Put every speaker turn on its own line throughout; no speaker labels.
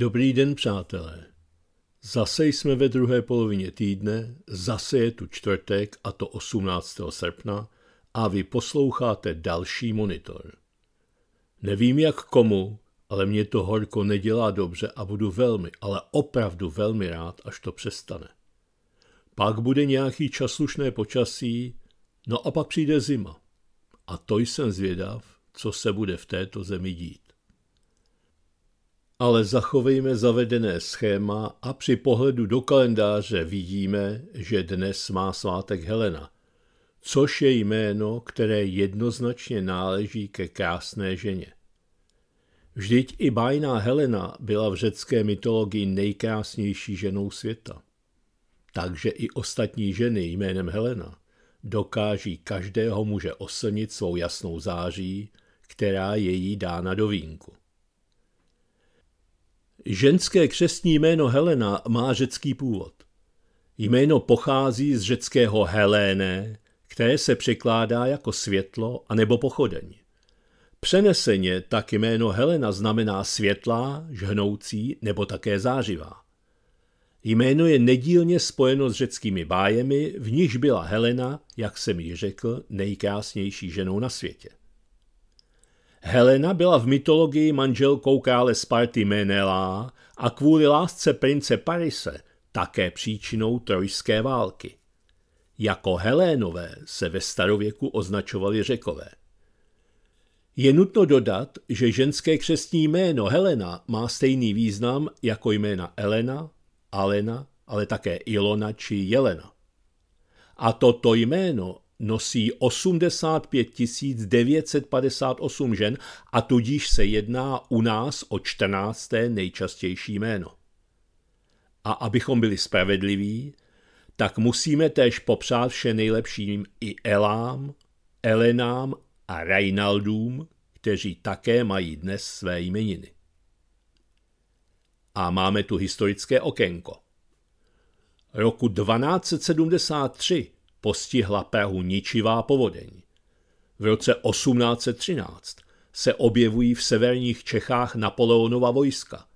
Dobrý den, přátelé. Zase jsme ve druhé polovině týdne, zase je tu čtvrtek a to 18. srpna a vy posloucháte další monitor. Nevím jak komu, ale mě to horko nedělá dobře a budu velmi, ale opravdu velmi rád, až to přestane. Pak bude nějaký časlušné počasí, no a pak přijde zima. A to jsem zvědav, co se bude v této zemi dít ale zachovejme zavedené schéma a při pohledu do kalendáře vidíme, že dnes má svátek Helena, což je jméno, které jednoznačně náleží ke krásné ženě. Vždyť i bájná Helena byla v řecké mytologii nejkrásnější ženou světa. Takže i ostatní ženy jménem Helena dokáží každého muže oslnit svou jasnou září, která je jí dána do vínku. Ženské křesní jméno Helena má řecký původ. Jméno pochází z řeckého Heléne, které se překládá jako světlo anebo pochodeň. Přeneseně tak jméno Helena znamená světlá, žhnoucí nebo také zářivá. Jméno je nedílně spojeno s řeckými bájemi, v nichž byla Helena, jak jsem ji řekl, nejkrásnější ženou na světě. Helena byla v mytologii manželkou krále Sparty Menela a kvůli lásce prince Parise také příčinou trojské války. Jako Helénové se ve starověku označovali řekové. Je nutno dodat, že ženské křestní jméno Helena má stejný význam jako jména Elena, Alena, ale také Ilona či Jelena. A toto jméno nosí 85 958 žen a tudíž se jedná u nás o 14. nejčastější jméno. A abychom byli spravedliví, tak musíme též popřát vše nejlepším i Elám, Elenám a Reinaldům, kteří také mají dnes své jmeniny. A máme tu historické okénko. Roku 1273 postihla Prahu ničivá povodeň. V roce 1813 se objevují v severních Čechách Napoleonova vojska.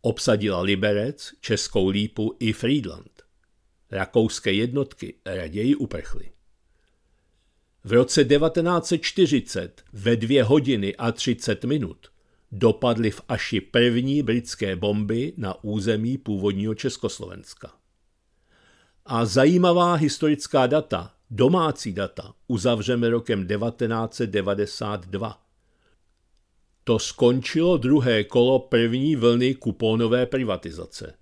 Obsadila Liberec, Českou lípu i Friedland. Rakouské jednotky raději uprchly. V roce 1940 ve dvě hodiny a 30 minut dopadly v Aši první britské bomby na území původního Československa. A zajímavá historická data, domácí data, uzavřeme rokem 1992. To skončilo druhé kolo první vlny kupónové privatizace.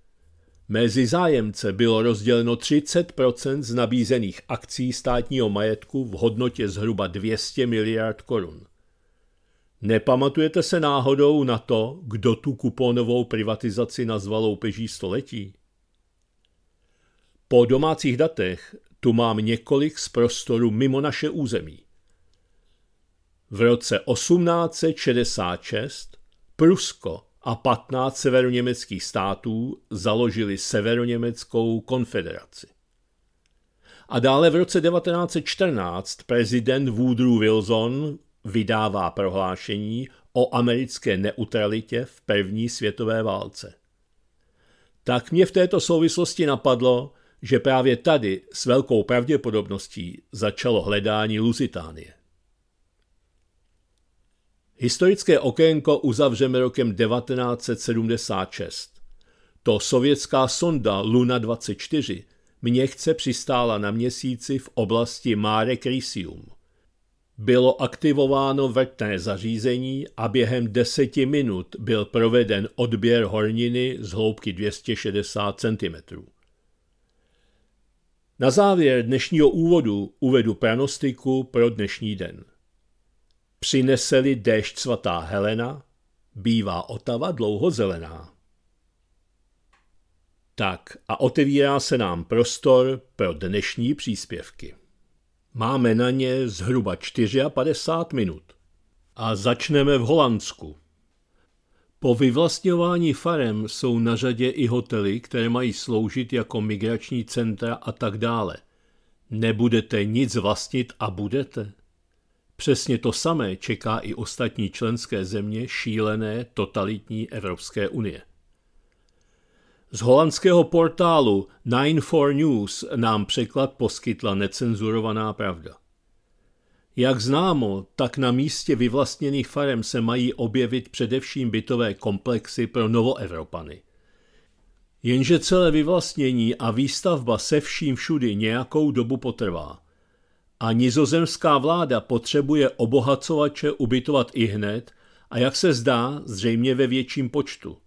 Mezi zájemce bylo rozděleno 30 z nabízených akcí státního majetku v hodnotě zhruba 200 miliard korun. Nepamatujete se náhodou na to, kdo tu kupónovou privatizaci nazval loupeží století? Po domácích datech tu mám několik z prostorů mimo naše území. V roce 1866 Prusko a 15 severoněmeckých států založili Severoněmeckou konfederaci. A dále v roce 1914 prezident Woodrow Wilson vydává prohlášení o americké neutralitě v první světové válce. Tak mě v této souvislosti napadlo, že právě tady s velkou pravděpodobností začalo hledání Lusitánie. Historické okénko uzavřeme rokem 1976. To sovětská sonda Luna 24 měchce přistála na měsíci v oblasti Mare Crisium. Bylo aktivováno vrtné zařízení a během deseti minut byl proveden odběr horniny z hloubky 260 cm. Na závěr dnešního úvodu uvedu pranostiku pro dnešní den. Přineseli déšť svatá Helena, bývá Otava dlouho zelená. Tak a otevírá se nám prostor pro dnešní příspěvky. Máme na ně zhruba 54 minut. A začneme v Holandsku. Po vyvlastňování farem jsou na řadě i hotely, které mají sloužit jako migrační centra a tak dále. Nebudete nic vlastnit a budete? Přesně to samé čeká i ostatní členské země šílené totalitní Evropské unie. Z holandského portálu 94 News nám překlad poskytla necenzurovaná pravda. Jak známo, tak na místě vyvlastněných farem se mají objevit především bytové komplexy pro novoevropany. Jenže celé vyvlastnění a výstavba se vším všudy nějakou dobu potrvá. A nizozemská vláda potřebuje obohacovače ubytovat i hned a jak se zdá, zřejmě ve větším počtu.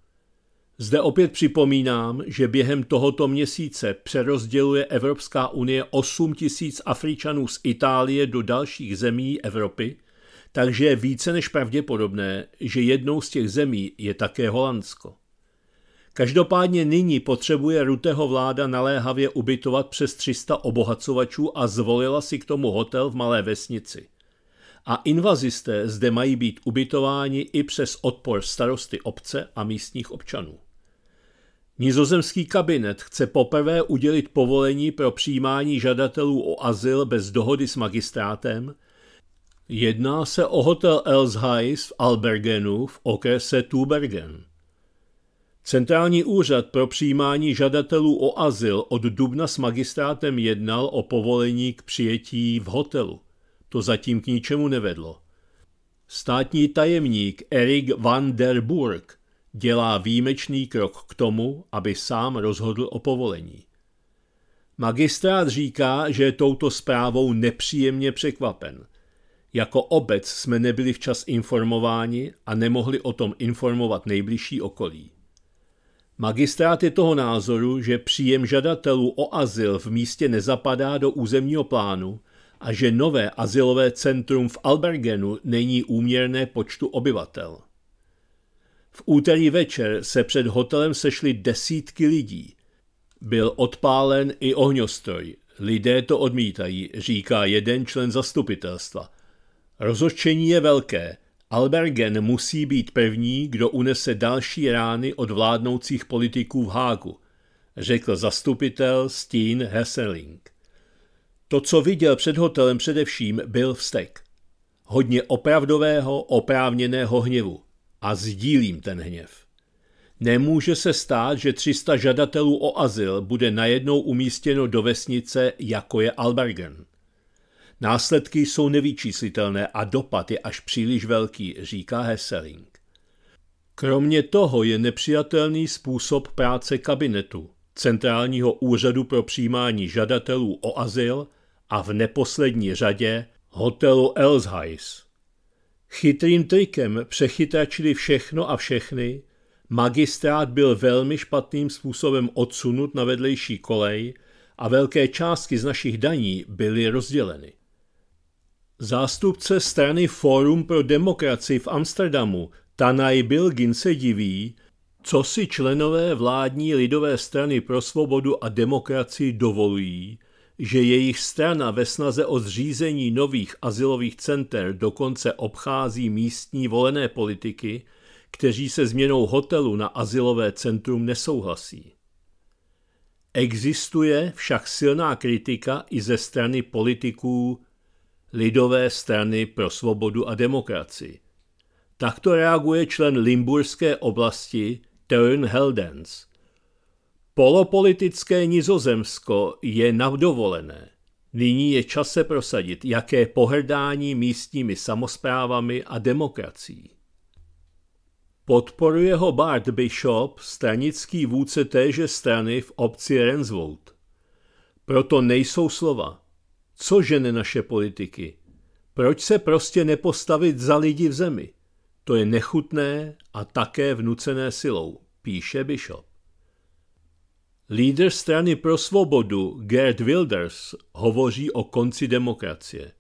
Zde opět připomínám, že během tohoto měsíce přerozděluje Evropská unie 8 tisíc Afričanů z Itálie do dalších zemí Evropy, takže je více než pravděpodobné, že jednou z těch zemí je také Holandsko. Každopádně nyní potřebuje Ruteho vláda naléhavě ubytovat přes 300 obohacovačů a zvolila si k tomu hotel v malé vesnici. A invazisté zde mají být ubytováni i přes odpor starosty obce a místních občanů. Nizozemský kabinet chce poprvé udělit povolení pro přijímání žadatelů o azyl bez dohody s magistrátem. Jedná se o hotel Elsheis v Albergenu v okrese Tubergen. Centrální úřad pro přijímání žadatelů o azyl od dubna s magistrátem jednal o povolení k přijetí v hotelu. To zatím k ničemu nevedlo. Státní tajemník Erik van der Burg dělá výjimečný krok k tomu, aby sám rozhodl o povolení. Magistrát říká, že je touto zprávou nepříjemně překvapen. Jako obec jsme nebyli včas informováni a nemohli o tom informovat nejbližší okolí. Magistrát je toho názoru, že příjem žadatelů o azyl v místě nezapadá do územního plánu a že nové azylové centrum v Albergenu není úměrné počtu obyvatel. V úterý večer se před hotelem sešly desítky lidí. Byl odpálen i ohňostroj. Lidé to odmítají, říká jeden člen zastupitelstva. Rozočení je velké. Albergen musí být první, kdo unese další rány od vládnoucích politiků v Hágu, řekl zastupitel Steen Hesseling. To, co viděl před hotelem především, byl vstek. Hodně opravdového, oprávněného hněvu a sdílím ten hněv. Nemůže se stát, že 300 žadatelů o azyl bude najednou umístěno do vesnice, jako je Albergen. Následky jsou nevyčíslitelné a dopad je až příliš velký, říká Hesseling. Kromě toho je nepřijatelný způsob práce kabinetu, Centrálního úřadu pro přijímání žadatelů o azyl a v neposlední řadě hotelu Elsheiss. Chytrým trikem přechytračili všechno a všechny, magistrát byl velmi špatným způsobem odsunut na vedlejší kolej a velké částky z našich daní byly rozděleny. Zástupce strany Forum pro demokracii v Amsterdamu Tanaj Bilgin se diví, co si členové vládní lidové strany pro svobodu a demokracii dovolují – že jejich strana ve snaze o zřízení nových asilových center dokonce obchází místní volené politiky, kteří se změnou hotelu na asilové centrum nesouhlasí. Existuje však silná kritika i ze strany politiků Lidové strany pro svobodu a demokracii. Takto reaguje člen Limburské oblasti Turn Heldens – Polopolitické Nizozemsko je navdovolené. Nyní je čas se prosadit, jaké pohrdání místními samozprávami a demokracií. Podporuje ho Bart Bishop, stranický vůdce téže strany v obci Renswold. Proto nejsou slova. Co žene naše politiky? Proč se prostě nepostavit za lidi v zemi? To je nechutné a také vnucené silou, píše Bishop. Líder strany pro svobodu Gerd Wilders hovoří o konci demokracie.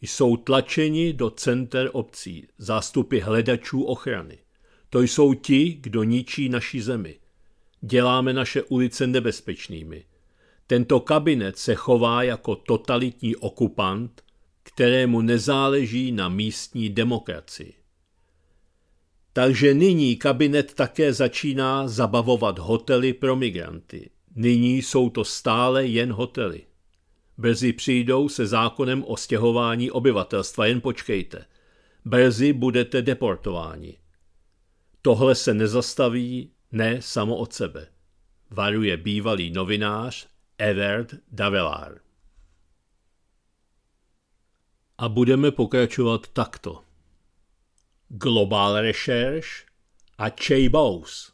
Jsou tlačeni do center obcí, zástupy hledačů ochrany. To jsou ti, kdo ničí naši zemi. Děláme naše ulice nebezpečnými. Tento kabinet se chová jako totalitní okupant, kterému nezáleží na místní demokracii. Takže nyní kabinet také začíná zabavovat hotely pro migranty. Nyní jsou to stále jen hotely. Brzy přijdou se zákonem o stěhování obyvatelstva, jen počkejte. Brzy budete deportováni. Tohle se nezastaví, ne samo od sebe. Varuje bývalý novinář Evert Davelar. A budeme pokračovat takto. Global Research a Jay Bowes.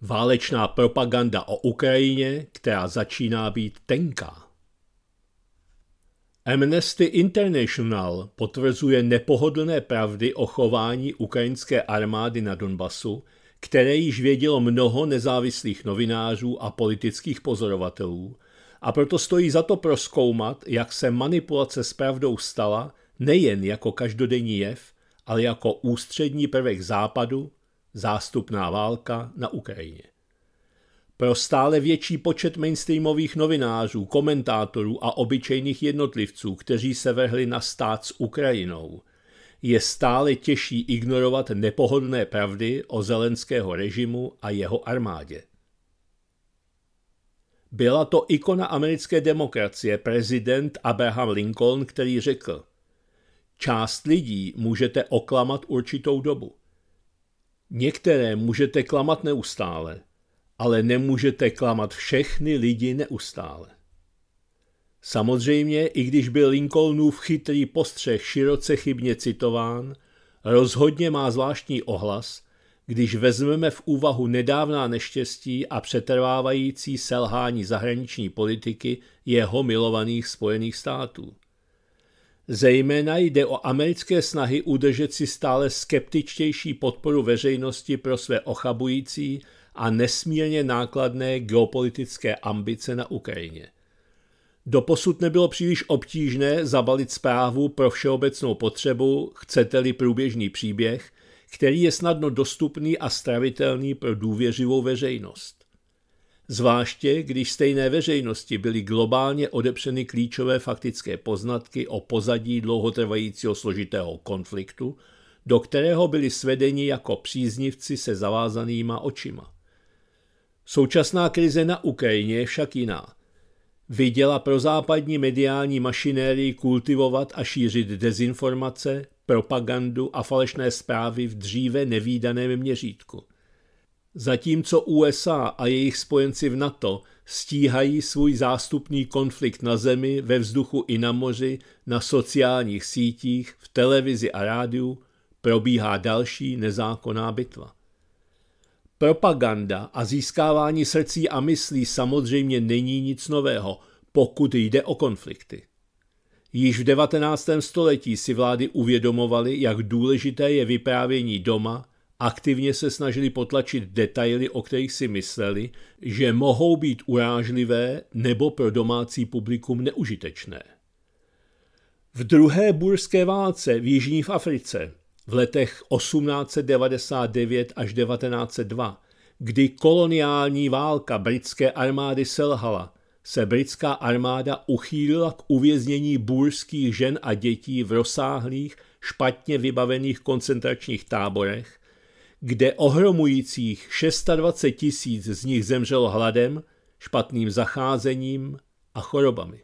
Válečná propaganda o Ukrajině, která začíná být tenká. Amnesty International potvrzuje nepohodlné pravdy o chování ukrajinské armády na Donbasu, které již vědělo mnoho nezávislých novinářů a politických pozorovatelů, a proto stojí za to proskoumat, jak se manipulace s pravdou stala nejen jako každodenní jev, ale jako ústřední prvek západu zástupná válka na Ukrajině. Pro stále větší počet mainstreamových novinářů, komentátorů a obyčejných jednotlivců, kteří se vrhli na stát s Ukrajinou, je stále těžší ignorovat nepohodlné pravdy o zelenského režimu a jeho armádě. Byla to ikona americké demokracie, prezident Abraham Lincoln, který řekl: Část lidí můžete oklamat určitou dobu. Některé můžete klamat neustále, ale nemůžete klamat všechny lidi neustále. Samozřejmě, i když byl Lincolnův chytrý postřeh široce chybně citován, rozhodně má zvláštní ohlas, když vezmeme v úvahu nedávná neštěstí a přetrvávající selhání zahraniční politiky jeho milovaných Spojených států. Zejména jde o americké snahy udržet si stále skeptičtější podporu veřejnosti pro své ochabující a nesmírně nákladné geopolitické ambice na Ukrajině. Doposud nebylo příliš obtížné zabalit zprávu pro všeobecnou potřebu, chcete-li průběžný příběh, který je snadno dostupný a stravitelný pro důvěřivou veřejnost. Zvláště, když stejné veřejnosti byly globálně odepřeny klíčové faktické poznatky o pozadí dlouhotrvajícího složitého konfliktu, do kterého byli svedeni jako příznivci se zavázanýma očima. Současná krize na Ukrajině je však jiná. Viděla pro západní mediální mašinérii kultivovat a šířit dezinformace, propagandu a falešné zprávy v dříve nevýdaném měřítku. Zatímco USA a jejich spojenci v NATO stíhají svůj zástupný konflikt na zemi, ve vzduchu i na moři, na sociálních sítích, v televizi a rádiu, probíhá další nezákonná bitva. Propaganda a získávání srdcí a myslí samozřejmě není nic nového, pokud jde o konflikty. Již v 19. století si vlády uvědomovaly, jak důležité je vyprávění doma, Aktivně se snažili potlačit detaily, o kterých si mysleli, že mohou být urážlivé nebo pro domácí publikum neužitečné. V druhé burské válce v Jižní v Africe v letech 1899 až 1902, kdy koloniální válka britské armády selhala, se britská armáda uchýlila k uvěznění burských žen a dětí v rozsáhlých, špatně vybavených koncentračních táborech kde ohromujících 620 tisíc z nich zemřelo hladem, špatným zacházením a chorobami.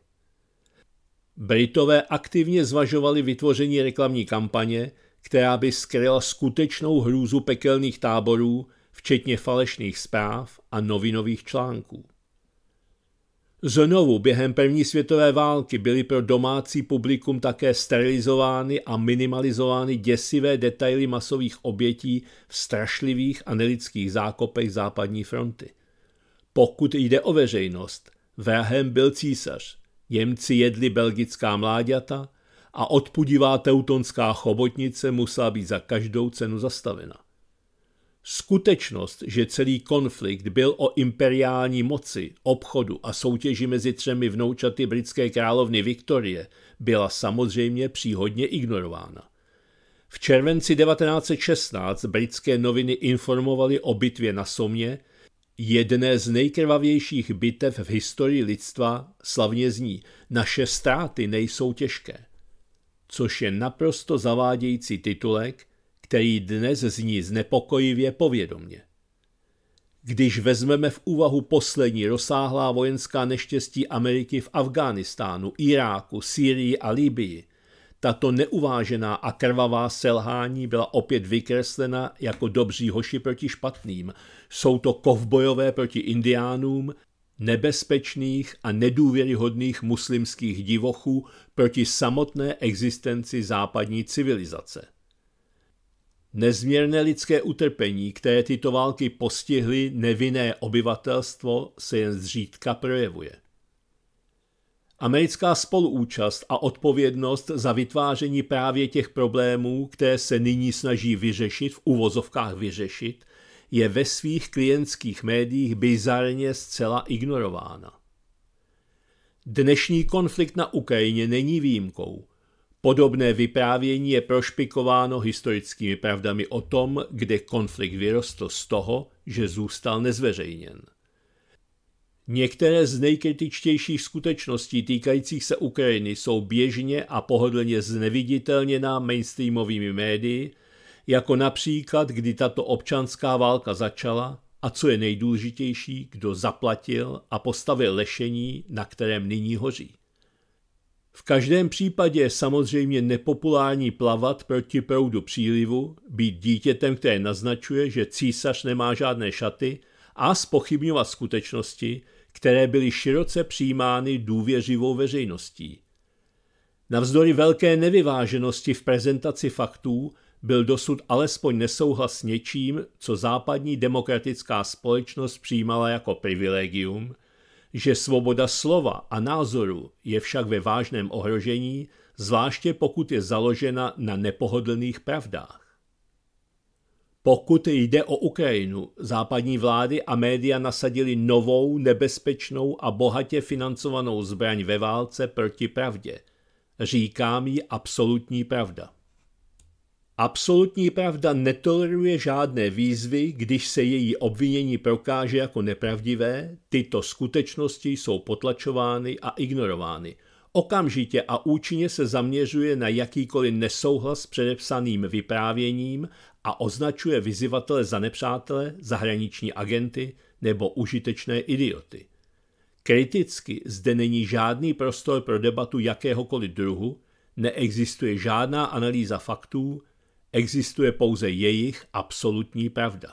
Britové aktivně zvažovali vytvoření reklamní kampaně, která by skryla skutečnou hrůzu pekelných táborů, včetně falešných zpráv a novinových článků. Znovu během první světové války byly pro domácí publikum také sterilizovány a minimalizovány děsivé detaily masových obětí v strašlivých a nelidských zákopech západní fronty. Pokud jde o veřejnost, vrahem byl císař. Němci jedli belgická mláďata a odpudivá teutonská chobotnice musela být za každou cenu zastavena. Skutečnost, že celý konflikt byl o imperiální moci, obchodu a soutěži mezi třemi vnoučaty britské královny Viktorie, byla samozřejmě příhodně ignorována. V červenci 1916 britské noviny informovaly o bitvě na Somě, jedné z nejkrvavějších bitev v historii lidstva, slavně zní, naše ztráty nejsou těžké. Což je naprosto zavádějící titulek, který dnes zní znepokojivě povědomně. Když vezmeme v úvahu poslední rozsáhlá vojenská neštěstí Ameriky v Afghánistánu, Iráku, Sýrii a Libii, tato neuvážená a krvavá selhání byla opět vykreslena jako dobří hoši proti špatným. Jsou to kovbojové proti indiánům, nebezpečných a nedůvěryhodných muslimských divochů proti samotné existenci západní civilizace. Nezměrné lidské utrpení, které tyto války postihly nevinné obyvatelstvo, se jen zřídka projevuje. Americká spoluúčast a odpovědnost za vytváření právě těch problémů, které se nyní snaží vyřešit, v uvozovkách vyřešit, je ve svých klientských médiích bizarně zcela ignorována. Dnešní konflikt na Ukrajině není výjimkou – Podobné vyprávění je prošpikováno historickými pravdami o tom, kde konflikt vyrostl z toho, že zůstal nezveřejněn. Některé z nejkritičtějších skutečností týkajících se Ukrajiny jsou běžně a pohodlně zneviditelněná mainstreamovými médii, jako například, kdy tato občanská válka začala a co je nejdůležitější, kdo zaplatil a postavil lešení, na kterém nyní hoří. V každém případě je samozřejmě nepopulární plavat proti proudu přílivu, být dítětem, které naznačuje, že císař nemá žádné šaty a spochybňovat skutečnosti, které byly široce přijímány důvěřivou veřejností. Navzdory velké nevyváženosti v prezentaci faktů byl dosud alespoň nesouhlas s něčím, co západní demokratická společnost přijímala jako privilegium – že svoboda slova a názoru je však ve vážném ohrožení, zvláště pokud je založena na nepohodlných pravdách. Pokud jde o Ukrajinu, západní vlády a média nasadili novou, nebezpečnou a bohatě financovanou zbraň ve válce proti pravdě. Říkám ji absolutní pravda. Absolutní pravda netoleruje žádné výzvy, když se její obvinění prokáže jako nepravdivé, tyto skutečnosti jsou potlačovány a ignorovány. Okamžitě a účinně se zaměřuje na jakýkoliv nesouhlas s předepsaným vyprávěním a označuje vyzývatele za nepřátele, zahraniční agenty nebo užitečné idioty. Kriticky zde není žádný prostor pro debatu jakéhokoliv druhu, neexistuje žádná analýza faktů, Existuje pouze jejich absolutní pravda.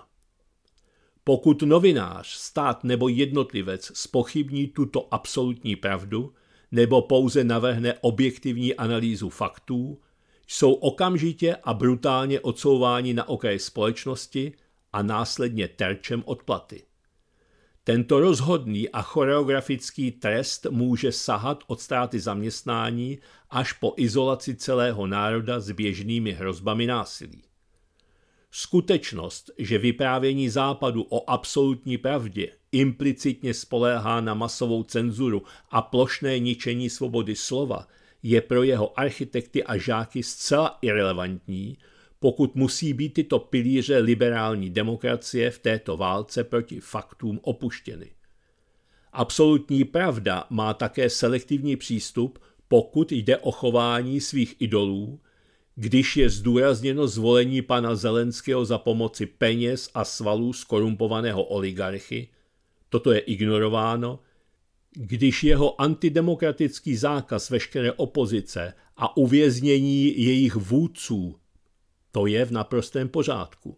Pokud novinář, stát nebo jednotlivec spochybní tuto absolutní pravdu nebo pouze navrhne objektivní analýzu faktů, jsou okamžitě a brutálně odsouváni na okraj společnosti a následně terčem odplaty. Tento rozhodný a choreografický trest může sahat od ztráty zaměstnání až po izolaci celého národa s běžnými hrozbami násilí. Skutečnost, že vyprávění Západu o absolutní pravdě implicitně spoléhá na masovou cenzuru a plošné ničení svobody slova, je pro jeho architekty a žáky zcela irrelevantní pokud musí být tyto pilíře liberální demokracie v této válce proti faktům opuštěny. Absolutní pravda má také selektivní přístup, pokud jde o chování svých idolů, když je zdůrazněno zvolení pana Zelenského za pomoci peněz a svalů skorumpovaného oligarchy, toto je ignorováno, když jeho antidemokratický zákaz veškeré opozice a uvěznění jejich vůdců to je v naprostém pořádku.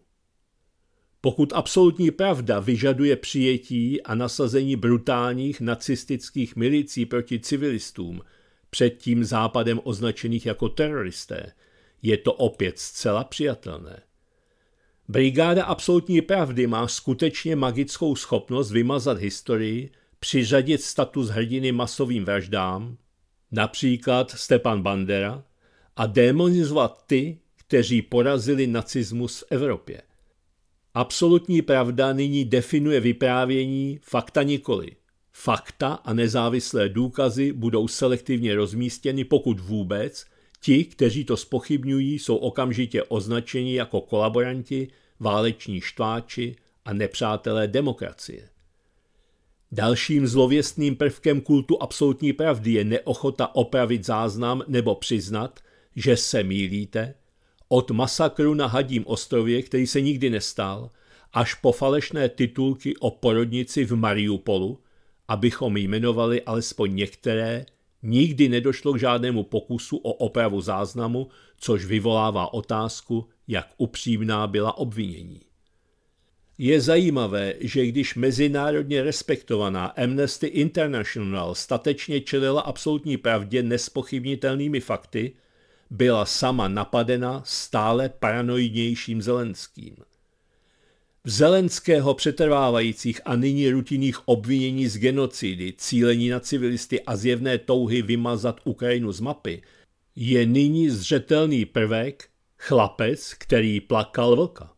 Pokud absolutní pravda vyžaduje přijetí a nasazení brutálních nacistických milicí proti civilistům, předtím západem označených jako teroristé, je to opět zcela přijatelné. Brigáda absolutní pravdy má skutečně magickou schopnost vymazat historii, přiřadit status hrdiny masovým vraždám, například Stepan Bandera, a démonizovat ty, kteří porazili nacismus v Evropě. Absolutní pravda nyní definuje vyprávění, fakta nikoli. Fakta a nezávislé důkazy budou selektivně rozmístěny, pokud vůbec, ti, kteří to spochybňují, jsou okamžitě označeni jako kolaboranti, váleční štváči a nepřátelé demokracie. Dalším zlověstným prvkem kultu absolutní pravdy je neochota opravit záznam nebo přiznat, že se mýlíte, od masakru na Hadím ostrově, který se nikdy nestal, až po falešné titulky o porodnici v Mariupolu, abychom jmenovali alespoň některé, nikdy nedošlo k žádnému pokusu o opravu záznamu, což vyvolává otázku, jak upřímná byla obvinění. Je zajímavé, že když mezinárodně respektovaná Amnesty International statečně čelila absolutní pravdě nespochybnitelnými fakty, byla sama napadena stále paranoidnějším Zelenským. V Zelenského přetrvávajících a nyní rutinních obvinění z genocidy, cílení na civilisty a zjevné touhy vymazat Ukrajinu z mapy, je nyní zřetelný prvek chlapec, který plakal vlka.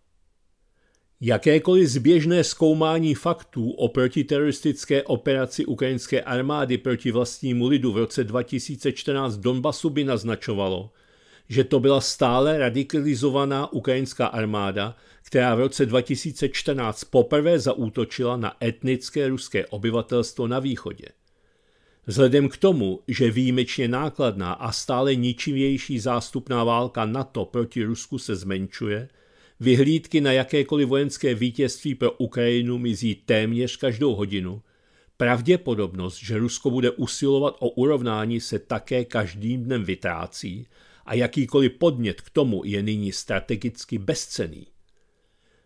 Jakékoliv zběžné zkoumání faktů o protiteroristické operaci ukrajinské armády proti vlastnímu lidu v roce 2014 v Donbasu by naznačovalo, že to byla stále radikalizovaná ukrajinská armáda, která v roce 2014 poprvé zaútočila na etnické ruské obyvatelstvo na východě. Vzhledem k tomu, že výjimečně nákladná a stále ničivější zástupná válka NATO proti Rusku se zmenšuje, vyhlídky na jakékoliv vojenské vítězství pro Ukrajinu mizí téměř každou hodinu, pravděpodobnost, že Rusko bude usilovat o urovnání se také každým dnem vytrácí a jakýkoliv podnět k tomu je nyní strategicky bezcený.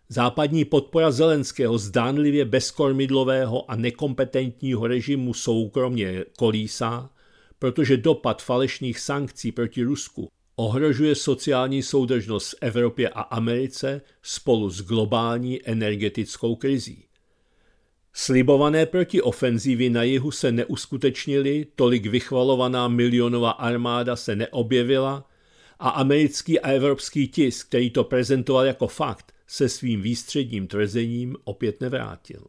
Západní podpora Zelenského zdánlivě bezkormidlového a nekompetentního režimu soukromně kolísá, protože dopad falešných sankcí proti Rusku ohrožuje sociální soudržnost v Evropě a Americe spolu s globální energetickou krizí. Slibované protiofenzívy na jihu se neuskutečnily, tolik vychvalovaná milionová armáda se neobjevila a americký a evropský tisk, který to prezentoval jako fakt, se svým výstředním tvrzením opět nevrátil.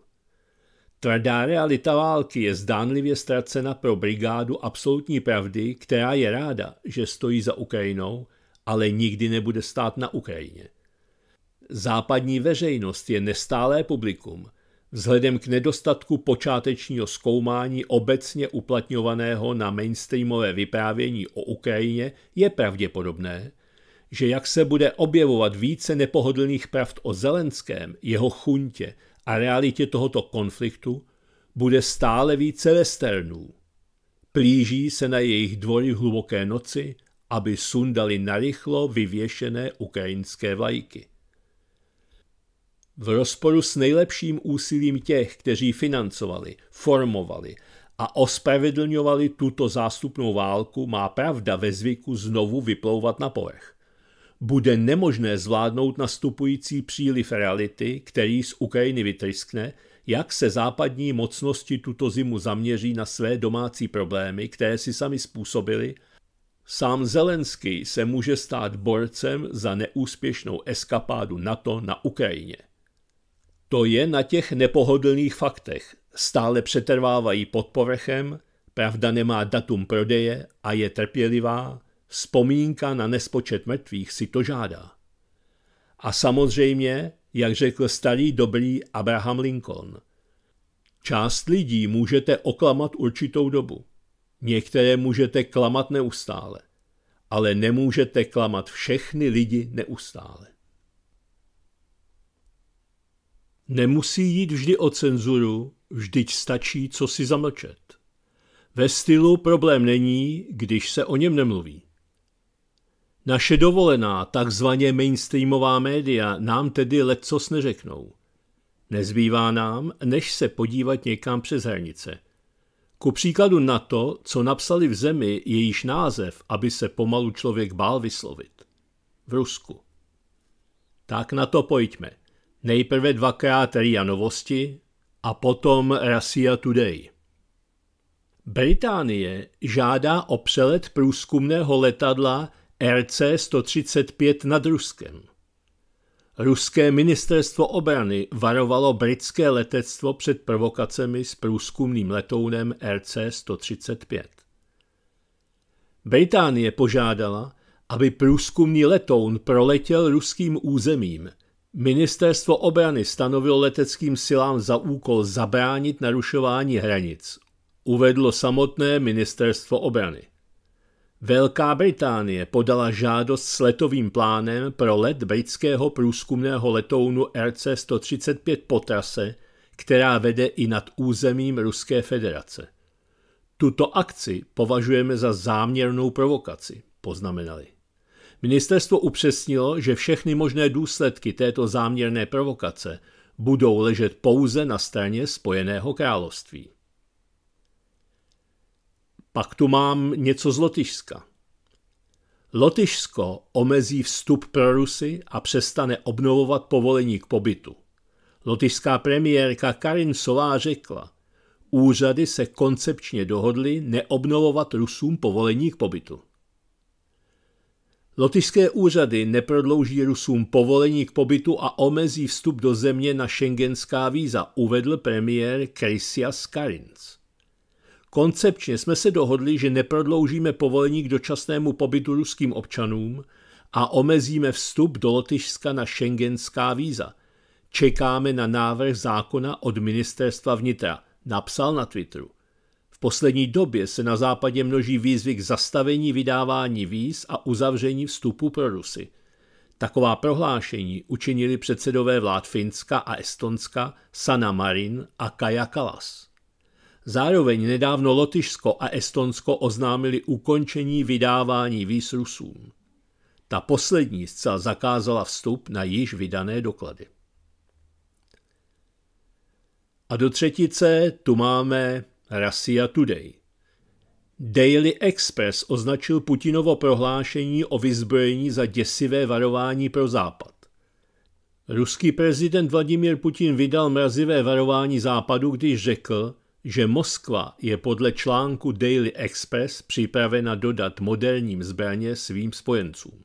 Tvrdá realita války je zdánlivě ztracena pro brigádu absolutní pravdy, která je ráda, že stojí za Ukrajinou, ale nikdy nebude stát na Ukrajině. Západní veřejnost je nestálé publikum, Vzhledem k nedostatku počátečního zkoumání obecně uplatňovaného na mainstreamové vyprávění o Ukrajině je pravděpodobné, že jak se bude objevovat více nepohodlných pravd o Zelenském, jeho chuntě a realitě tohoto konfliktu, bude stále více westernů. Plíží se na jejich dvory hluboké noci, aby sundali narychlo vyvěšené ukrajinské vlajky v rozporu s nejlepším úsilím těch, kteří financovali, formovali a ospravedlňovali tuto zástupnou válku, má pravda ve zvyku znovu vyplouvat na povrch. Bude nemožné zvládnout nastupující příliv reality, který z Ukrajiny vytryskne, jak se západní mocnosti tuto zimu zaměří na své domácí problémy, které si sami způsobili, Sám Zelenský se může stát borcem za neúspěšnou eskapádu NATO na Ukrajině. To je na těch nepohodlných faktech. Stále přetrvávají pod povrchem, pravda nemá datum prodeje a je trpělivá, vzpomínka na nespočet mrtvých si to žádá. A samozřejmě, jak řekl starý dobrý Abraham Lincoln, část lidí můžete oklamat určitou dobu, některé můžete klamat neustále, ale nemůžete klamat všechny lidi neustále. Nemusí jít vždy o cenzuru, vždyť stačí co si zamlčet. Ve stylu problém není, když se o něm nemluví. Naše dovolená, takzvaně mainstreamová média, nám tedy lecos neřeknou. Nezbývá nám, než se podívat někam přes hranice. Ku příkladu na to, co napsali v zemi, jejíž název, aby se pomalu člověk bál vyslovit. V Rusku. Tak na to pojďme. Nejprve dvakrát RIA Novosti a potom Russia Today. Británie žádá o přelet průzkumného letadla RC-135 nad Ruskem. Ruské ministerstvo obrany varovalo britské letectvo před provokacemi s průzkumným letounem RC-135. Británie požádala, aby průzkumný letoun proletěl ruským územím – Ministerstvo obrany stanovilo leteckým silám za úkol zabránit narušování hranic. Uvedlo samotné ministerstvo obrany. Velká Británie podala žádost s letovým plánem pro let britského průzkumného letounu RC-135 po trase, která vede i nad územím Ruské federace. Tuto akci považujeme za záměrnou provokaci, poznamenali. Ministerstvo upřesnilo, že všechny možné důsledky této záměrné provokace budou ležet pouze na straně Spojeného království. Pak tu mám něco z Lotyšska. Lotyšsko omezí vstup pro Rusy a přestane obnovovat povolení k pobytu. Lotyšská premiérka Karin Solá řekla, úřady se koncepčně dohodly neobnovovat Rusům povolení k pobytu. Lotyšské úřady neprodlouží Rusům povolení k pobytu a omezí vstup do země na šengenská víza, uvedl premiér Krysias Karins. Koncepčně jsme se dohodli, že neprodloužíme povolení k dočasnému pobytu ruským občanům a omezíme vstup do Lotyšska na šengenská víza. Čekáme na návrh zákona od ministerstva vnitra, napsal na Twitteru poslední době se na západě množí výzvy k zastavení vydávání víz a uzavření vstupu pro Rusy. Taková prohlášení učinili předsedové vlád Finska a Estonska Sana Marin a Kaja Kalas. Zároveň nedávno Lotyšsko a Estonsko oznámili ukončení vydávání víz Rusům. Ta poslední zcela zakázala vstup na již vydané doklady. A do třetice tu máme Russia Today. Daily Express označil Putinovo prohlášení o vyzbrojení za děsivé varování pro Západ. Ruský prezident Vladimír Putin vydal mrazivé varování Západu, když řekl, že Moskva je podle článku Daily Express připravena dodat moderním zbraně svým spojencům.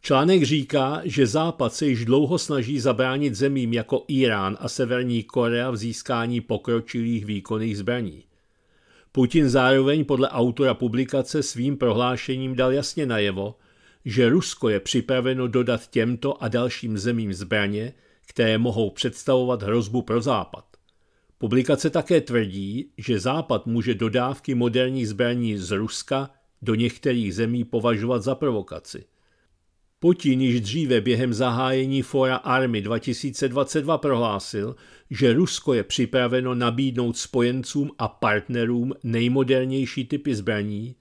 Článek říká, že Západ se již dlouho snaží zabránit zemím jako Irán a Severní Korea v získání pokročilých výkonných zbraní. Putin zároveň podle autora publikace svým prohlášením dal jasně najevo, že Rusko je připraveno dodat těmto a dalším zemím zbraně, které mohou představovat hrozbu pro Západ. Publikace také tvrdí, že Západ může dodávky moderních zbraní z Ruska do některých zemí považovat za provokaci – Putin již dříve během zahájení fora Army 2022 prohlásil, že Rusko je připraveno nabídnout spojencům a partnerům nejmodernější typy zbraní,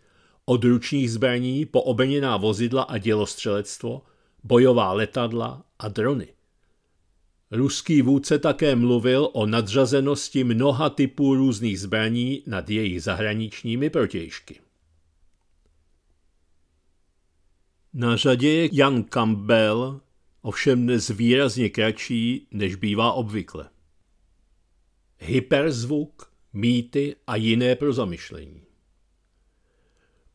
od ručních zbraní po obrněná vozidla a dělostřelectvo, bojová letadla a drony. Ruský vůdce také mluvil o nadřazenosti mnoha typů různých zbraní nad jejich zahraničními protějšky. Na řadě je Jan Campbell, ovšem dnes výrazně kratší, než bývá obvykle. Hyperzvuk, mýty a jiné pro zamyšlení.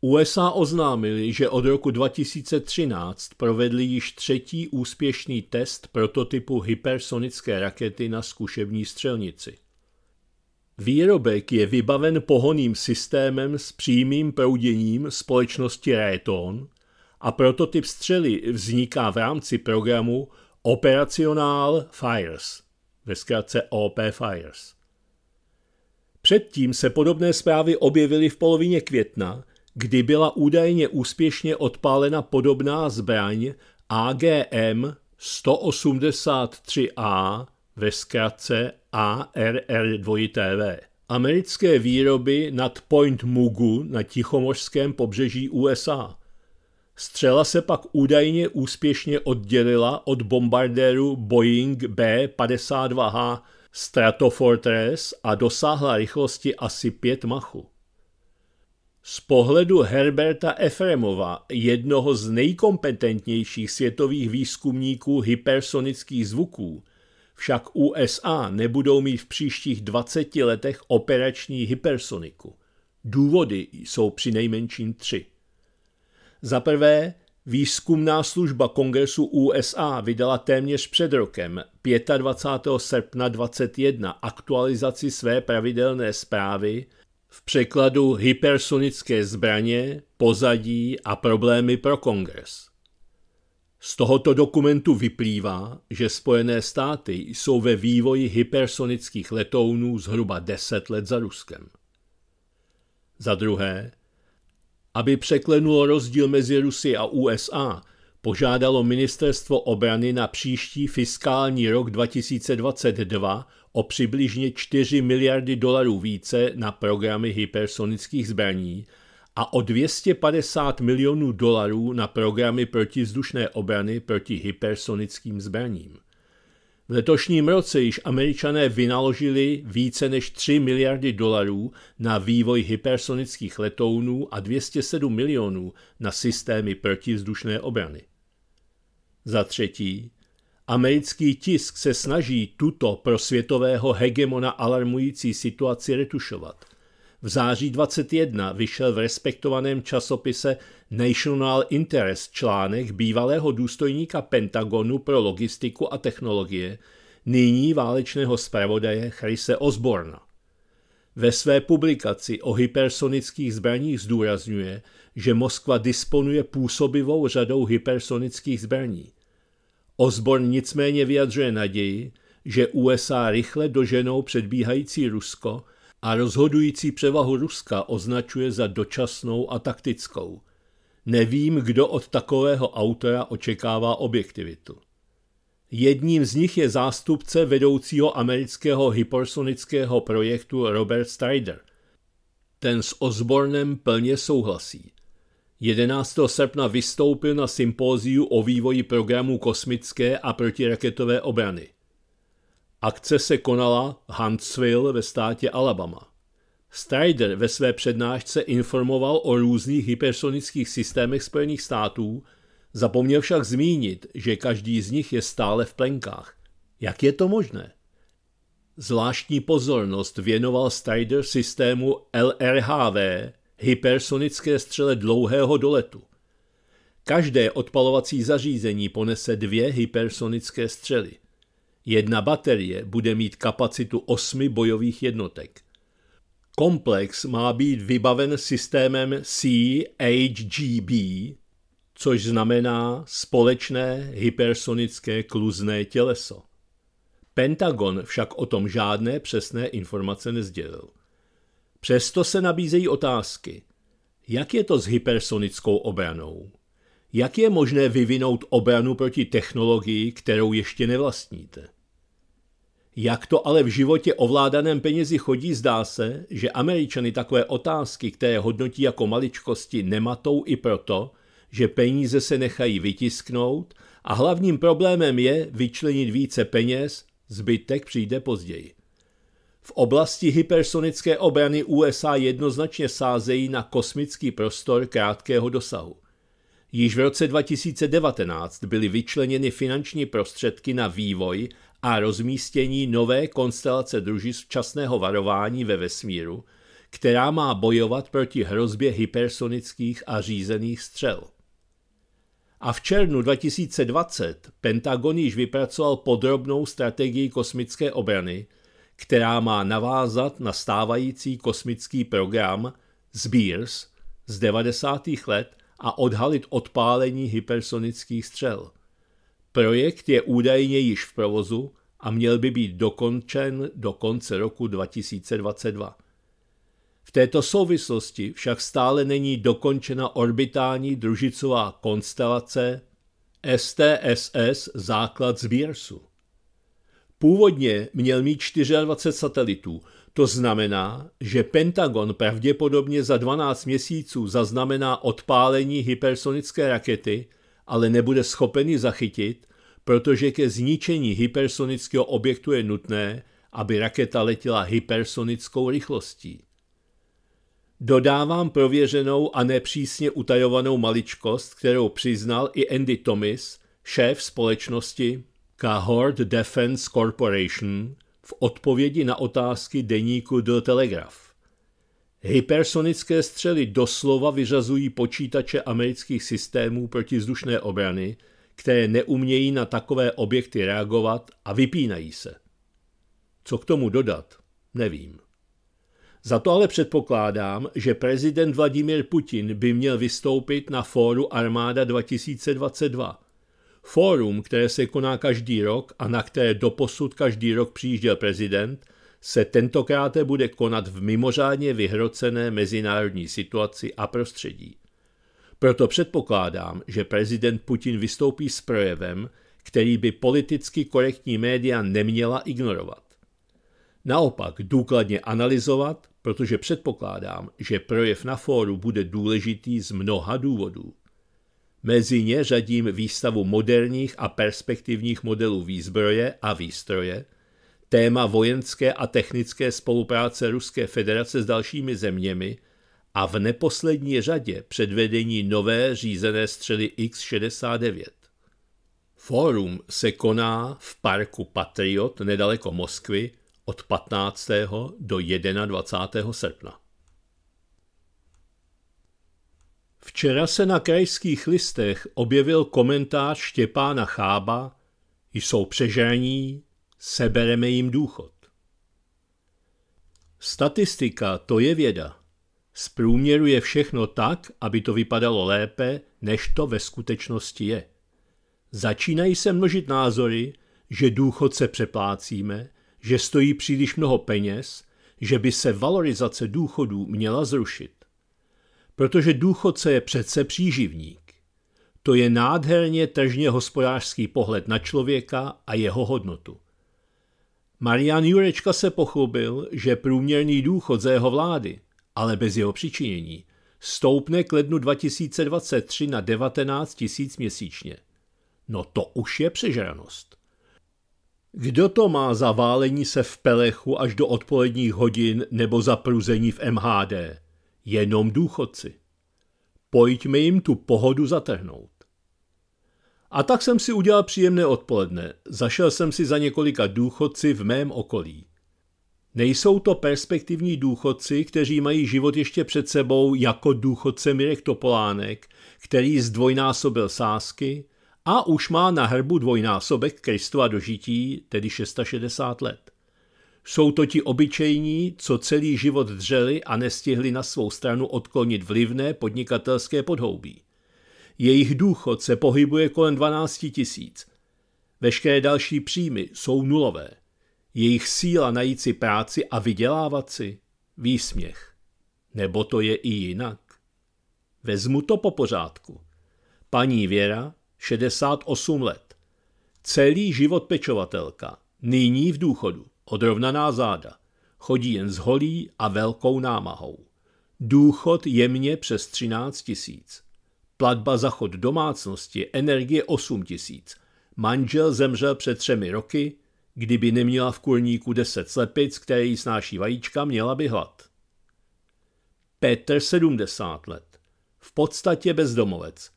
USA oznámili, že od roku 2013 provedli již třetí úspěšný test prototypu hypersonické rakety na zkušební střelnici. Výrobek je vybaven pohoným systémem s přímým prouděním společnosti Raytheon – a prototyp střely vzniká v rámci programu Operacionál Fires, ve zkratce OP Fires. Předtím se podobné zprávy objevily v polovině května, kdy byla údajně úspěšně odpálena podobná zbraň AGM 183A ve zkratce ARR2TV americké výroby nad Point Mugu na Tichomořském pobřeží USA. Střela se pak údajně úspěšně oddělila od bombardéru Boeing B-52H Stratofortress a dosáhla rychlosti asi pět machu. Z pohledu Herberta Efremova, jednoho z nejkompetentnějších světových výzkumníků hypersonických zvuků, však USA nebudou mít v příštích 20 letech operační hypersoniku. Důvody jsou přinejmenším tři. Za prvé, výzkumná služba Kongresu USA vydala téměř před rokem 25. srpna 2021 aktualizaci své pravidelné zprávy v překladu Hypersonické zbraně, pozadí a problémy pro kongres. Z tohoto dokumentu vyplývá, že Spojené státy jsou ve vývoji hypersonických letounů zhruba 10 let za Ruskem. Za druhé, aby překlenulo rozdíl mezi Rusy a USA, požádalo Ministerstvo obrany na příští fiskální rok 2022 o přibližně 4 miliardy dolarů více na programy hypersonických zbraní a o 250 milionů dolarů na programy protizdušné obrany proti hypersonickým zbraním. V letošním roce již američané vynaložili více než 3 miliardy dolarů na vývoj hypersonických letounů a 207 milionů na systémy protivzdušné obrany. Za třetí, americký tisk se snaží tuto pro světového hegemona alarmující situaci retušovat. V září 21 vyšel v respektovaném časopise National Interest článek bývalého důstojníka Pentagonu pro logistiku a technologie, nyní válečného zpravodaje Chrise Osborna. Ve své publikaci o hypersonických zbraních zdůrazňuje, že Moskva disponuje působivou řadou hypersonických zbraní. Osborn nicméně vyjadřuje naději, že USA rychle doženou předbíhající Rusko a rozhodující převahu Ruska označuje za dočasnou a taktickou. Nevím, kdo od takového autora očekává objektivitu. Jedním z nich je zástupce vedoucího amerického hypersonického projektu Robert Strider. Ten s Osbornem plně souhlasí. 11. srpna vystoupil na sympóziu o vývoji programů kosmické a protiraketové obrany – Akce se konala Huntsville ve státě Alabama. Strider ve své přednášce informoval o různých hypersonických systémech Spojených států, zapomněl však zmínit, že každý z nich je stále v plenkách. Jak je to možné? Zvláštní pozornost věnoval Strider systému LRHV, hypersonické střele dlouhého doletu. Každé odpalovací zařízení ponese dvě hypersonické střely – Jedna baterie bude mít kapacitu osmi bojových jednotek. Komplex má být vybaven systémem CHGB, což znamená společné hypersonické kluzné těleso. Pentagon však o tom žádné přesné informace nezdělil. Přesto se nabízejí otázky. Jak je to s hypersonickou obranou? Jak je možné vyvinout obranu proti technologii, kterou ještě nevlastníte? Jak to ale v životě ovládaném penězi chodí, zdá se, že Američany takové otázky, které hodnotí jako maličkosti, nematou i proto, že peníze se nechají vytisknout a hlavním problémem je vyčlenit více peněz, zbytek přijde později. V oblasti hypersonické obrany USA jednoznačně sázejí na kosmický prostor krátkého dosahu. Již v roce 2019 byly vyčleněny finanční prostředky na vývoj a rozmístění nové konstelace družic včasného varování ve vesmíru, která má bojovat proti hrozbě hypersonických a řízených střel. A v červnu 2020 Pentagon již vypracoval podrobnou strategii kosmické obrany, která má navázat na stávající kosmický program Sbirs z 90. let a odhalit odpálení hypersonických střel. Projekt je údajně již v provozu a měl by být dokončen do konce roku 2022. V této souvislosti však stále není dokončena orbitální družicová konstelace STSS základ z Biersu. Původně měl mít 24 satelitů, to znamená, že Pentagon pravděpodobně za 12 měsíců zaznamená odpálení hypersonické rakety, ale nebude schopen ji zachytit, protože ke zničení hypersonického objektu je nutné, aby raketa letěla hypersonickou rychlostí. Dodávám prověřenou a nepřísně utajovanou maličkost, kterou přiznal i Andy Thomas, šéf společnosti Cahort Defense Corporation, v odpovědi na otázky deníku The Telegraph. Hypersonické střely doslova vyřazují počítače amerických systémů protizdušné obrany, které neumějí na takové objekty reagovat a vypínají se. Co k tomu dodat, nevím. Za to ale předpokládám, že prezident Vladimir Putin by měl vystoupit na fóru Armáda 2022, Fórum, které se koná každý rok a na které doposud každý rok přijížděl prezident, se tentokrát bude konat v mimořádně vyhrocené mezinárodní situaci a prostředí. Proto předpokládám, že prezident Putin vystoupí s projevem, který by politicky korektní média neměla ignorovat. Naopak důkladně analyzovat, protože předpokládám, že projev na fóru bude důležitý z mnoha důvodů. Mezi ně řadím výstavu moderních a perspektivních modelů výzbroje a výstroje, téma vojenské a technické spolupráce Ruské federace s dalšími zeměmi a v neposlední řadě předvedení nové řízené střely X-69. Fórum se koná v parku Patriot nedaleko Moskvy od 15. do 21. srpna. Včera se na krajských listech objevil komentář Štěpána Chába, jsou přežení, sebereme jim důchod. Statistika to je věda. Zprůměruje všechno tak, aby to vypadalo lépe, než to ve skutečnosti je. Začínají se množit názory, že se přeplácíme, že stojí příliš mnoho peněz, že by se valorizace důchodů měla zrušit protože důchodce je přece příživník. To je nádherně tržně hospodářský pohled na člověka a jeho hodnotu. Marian Jurečka se pochlubil, že průměrný důchod za jeho vlády, ale bez jeho přičinění, stoupne k lednu 2023 na 19 tisíc měsíčně. No to už je přežranost. Kdo to má za válení se v pelechu až do odpoledních hodin nebo za pruzení v MHD? jenom důchodci. Pojďme jim tu pohodu zatrhnout. A tak jsem si udělal příjemné odpoledne. Zašel jsem si za několika důchodci v mém okolí. Nejsou to perspektivní důchodci, kteří mají život ještě před sebou jako důchodce Mirek Topolánek, který zdvojnásobil sásky a už má na hrbu dvojnásobek Kristova dožití, tedy 660 let. Jsou to ti obyčejní, co celý život dřeli a nestihli na svou stranu odklonit vlivné podnikatelské podhoubí. Jejich důchod se pohybuje kolem 12 tisíc. Veškeré další příjmy jsou nulové. Jejich síla najít si práci a vydělávat si výsměch. Nebo to je i jinak. Vezmu to po pořádku. Paní Věra, 68 let. Celý život pečovatelka, nyní v důchodu odrovnaná záda. Chodí jen s holí a velkou námahou. Důchod jemně přes 13 tisíc. Platba za chod domácnosti, energie 8 tisíc. Manžel zemřel před třemi roky, kdyby neměla v kurníku 10 slepic, které jí snáší vajíčka, měla by hlad. Petr 70 let. V podstatě bezdomovec.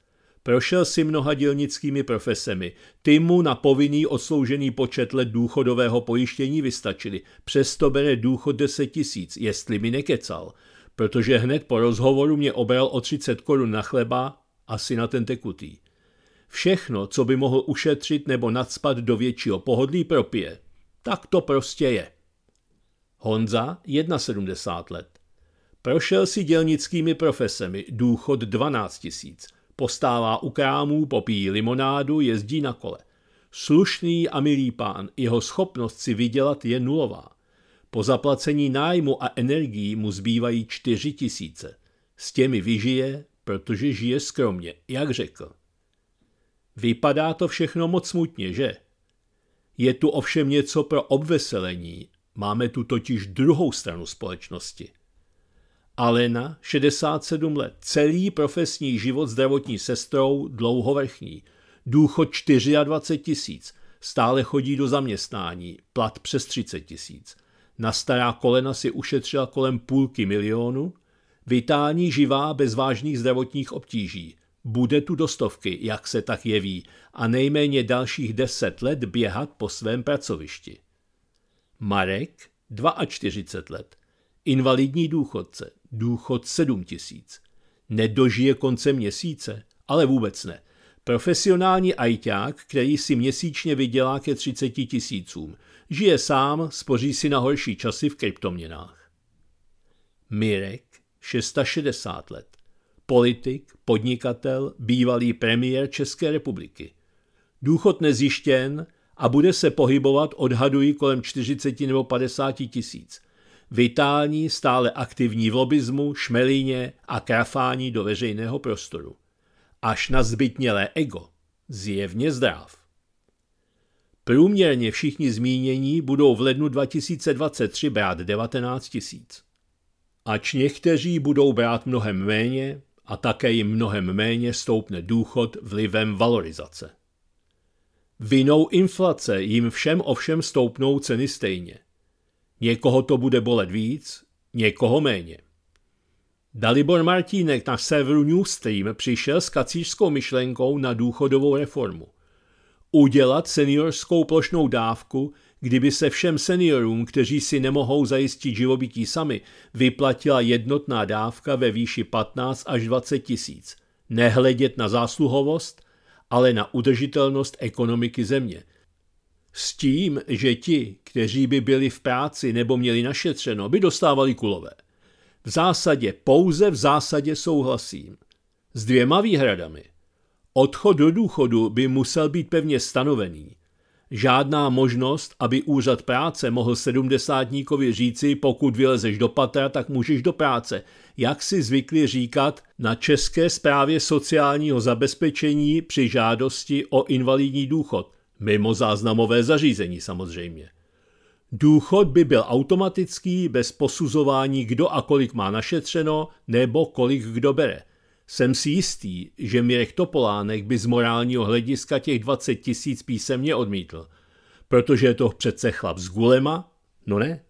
Prošel si mnoha dělnickými profesemi. Ty mu na povinný odsloužený počet let důchodového pojištění vystačili. Přesto bere důchod 10 tisíc, jestli mi nekecal. Protože hned po rozhovoru mě obral o 30 korun na chleba, asi na ten tekutý. Všechno, co by mohl ušetřit nebo nadspat do většího pohodlí, propije. Tak to prostě je. Honza, 71 let. Prošel si dělnickými profesemi, důchod 12 tisíc. Postává u krámů, popíjí limonádu, jezdí na kole. Slušný a milý pán, jeho schopnost si vydělat je nulová. Po zaplacení nájmu a energií mu zbývají čtyři tisíce. S těmi vyžije, protože žije skromně, jak řekl. Vypadá to všechno moc smutně, že? Je tu ovšem něco pro obveselení. Máme tu totiž druhou stranu společnosti – Alena, 67 let, celý profesní život zdravotní sestrou, dlouhovrchní. Důchod 24 tisíc, stále chodí do zaměstnání, plat přes 30 tisíc. Na stará kolena si ušetřila kolem půlky milionu, vytání živá bez vážných zdravotních obtíží. Bude tu do stovky, jak se tak jeví, a nejméně dalších deset let běhat po svém pracovišti. Marek, 42 let, invalidní důchodce, důchod 7 tisíc. Nedožije konce měsíce, ale vůbec ne. Profesionální ajťák, který si měsíčně vydělá ke 30 tisícům, žije sám, spoří si na horší časy v kryptoměnách. Mirek, 660 let. Politik, podnikatel, bývalý premiér České republiky. Důchod nezjištěn a bude se pohybovat, odhadují, kolem 40 nebo 50 tisíc – vitální, stále aktivní v lobismu, šmelíně a krafání do veřejného prostoru. Až na zbytnělé ego, zjevně zdrav. Průměrně všichni zmínění budou v lednu 2023 brát 19 tisíc. Ač někteří budou brát mnohem méně a také jim mnohem méně stoupne důchod vlivem valorizace. Vinou inflace jim všem ovšem stoupnou ceny stejně – Někoho to bude bolet víc, někoho méně. Dalibor Martínek na severu Newstream přišel s kacířskou myšlenkou na důchodovou reformu. Udělat seniorskou plošnou dávku, kdyby se všem seniorům, kteří si nemohou zajistit živobytí sami, vyplatila jednotná dávka ve výši 15 až 20 tisíc. Nehledět na zásluhovost, ale na udržitelnost ekonomiky země, s tím, že ti, kteří by byli v práci nebo měli našetřeno, by dostávali kulové. V zásadě, pouze v zásadě souhlasím. S dvěma výhradami. Odchod do důchodu by musel být pevně stanovený. Žádná možnost, aby úřad práce mohl sedmdesátníkovi říci, pokud vylezeš do patra, tak můžeš do práce, jak si zvykli říkat na České zprávě sociálního zabezpečení při žádosti o invalidní důchod – Mimo záznamové zařízení samozřejmě. Důchod by byl automatický bez posuzování, kdo a kolik má našetřeno nebo kolik kdo bere. Jsem si jistý, že Mirek Topolánek by z morálního hlediska těch 20 tisíc písemně odmítl. Protože je to přece chlap s gulema, no ne?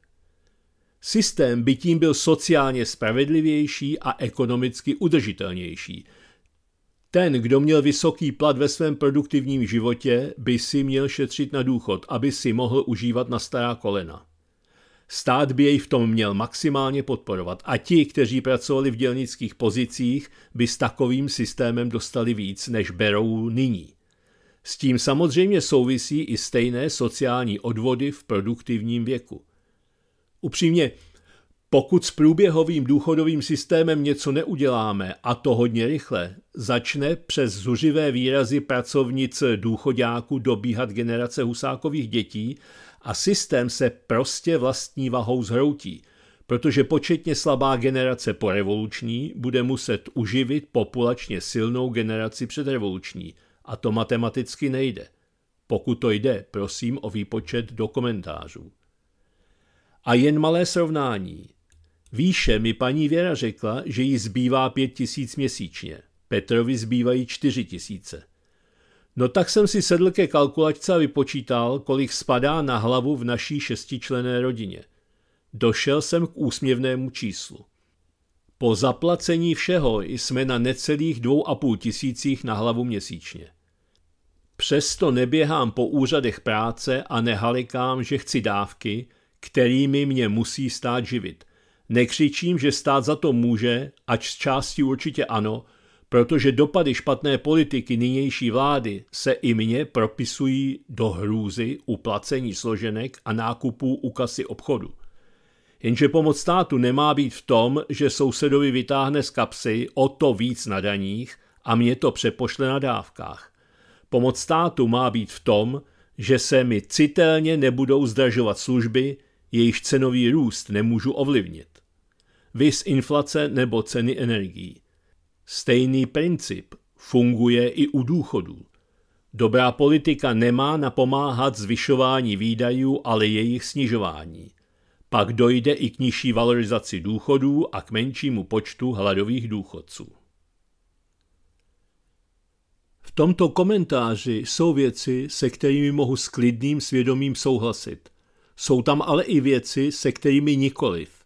Systém by tím byl sociálně spravedlivější a ekonomicky udržitelnější – ten, kdo měl vysoký plat ve svém produktivním životě, by si měl šetřit na důchod, aby si mohl užívat na stará kolena. Stát by jej v tom měl maximálně podporovat a ti, kteří pracovali v dělnických pozicích, by s takovým systémem dostali víc, než berou nyní. S tím samozřejmě souvisí i stejné sociální odvody v produktivním věku. Upřímně, pokud s průběhovým důchodovým systémem něco neuděláme, a to hodně rychle, začne přes zuřivé výrazy pracovnic důchodáků dobíhat generace husákových dětí a systém se prostě vlastní vahou zhroutí, protože početně slabá generace porevoluční bude muset uživit populačně silnou generaci předrevoluční a to matematicky nejde. Pokud to jde, prosím o výpočet do komentářů. A jen malé srovnání – Výše mi paní Věra řekla, že jí zbývá pět tisíc měsíčně. Petrovi zbývají čtyři tisíce. No tak jsem si sedl ke kalkulačce a vypočítal, kolik spadá na hlavu v naší šestičlené rodině. Došel jsem k úsměvnému číslu. Po zaplacení všeho jsme na necelých dvou a půl tisících na hlavu měsíčně. Přesto neběhám po úřadech práce a nehalikám, že chci dávky, kterými mě musí stát živit – Nekřičím, že stát za to může, ač z části určitě ano, protože dopady špatné politiky nynější vlády se i mně propisují do hrůzy uplacení složenek a nákupů u kasy obchodu. Jenže pomoc státu nemá být v tom, že sousedovi vytáhne z kapsy o to víc na daních a mě to přepošle na dávkách. Pomoc státu má být v tom, že se mi citelně nebudou zdražovat služby, jejichž cenový růst nemůžu ovlivnit vys inflace nebo ceny energií. Stejný princip funguje i u důchodů. Dobrá politika nemá napomáhat zvyšování výdajů, ale jejich snižování. Pak dojde i k nižší valorizaci důchodů a k menšímu počtu hladových důchodců. V tomto komentáři jsou věci, se kterými mohu s klidným svědomím souhlasit. Jsou tam ale i věci, se kterými nikoliv